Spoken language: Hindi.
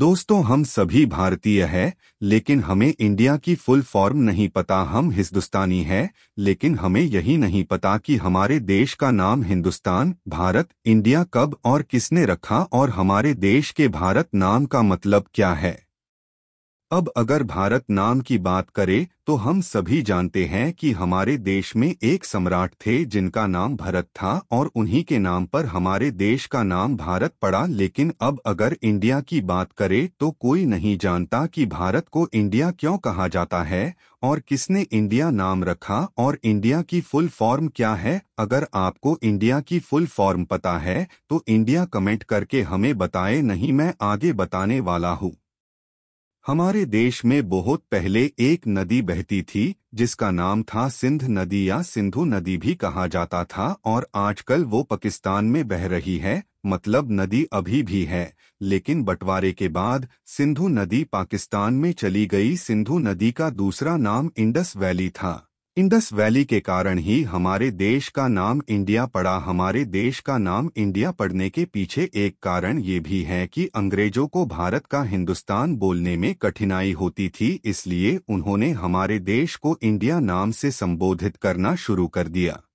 दोस्तों हम सभी भारतीय हैं लेकिन हमें इंडिया की फुल फॉर्म नहीं पता हम हिंदुस्तानी हैं लेकिन हमें यही नहीं पता कि हमारे देश का नाम हिंदुस्तान भारत इंडिया कब और किसने रखा और हमारे देश के भारत नाम का मतलब क्या है अब अगर भारत नाम की बात करें तो हम सभी जानते हैं कि हमारे देश में एक सम्राट थे जिनका नाम भरत था और उन्हीं के नाम पर हमारे देश का नाम भारत पड़ा लेकिन अब अगर इंडिया की बात करें तो कोई नहीं जानता कि भारत को इंडिया क्यों कहा जाता है और किसने इंडिया नाम रखा और इंडिया की फुल फॉर्म क्या है अगर आपको इंडिया की फुल फॉर्म पता है तो इंडिया कमेंट करके हमें बताए नहीं मैं आगे बताने वाला हूँ हमारे देश में बहुत पहले एक नदी बहती थी जिसका नाम था सिंध नदी या सिंधु नदी भी कहा जाता था और आजकल वो पाकिस्तान में बह रही है मतलब नदी अभी भी है लेकिन बंटवारे के बाद सिंधु नदी पाकिस्तान में चली गई सिंधु नदी का दूसरा नाम इंडस वैली था इंडस वैली के कारण ही हमारे देश का नाम इंडिया पड़ा हमारे देश का नाम इंडिया पड़ने के पीछे एक कारण ये भी है कि अंग्रेजों को भारत का हिंदुस्तान बोलने में कठिनाई होती थी इसलिए उन्होंने हमारे देश को इंडिया नाम से संबोधित करना शुरू कर दिया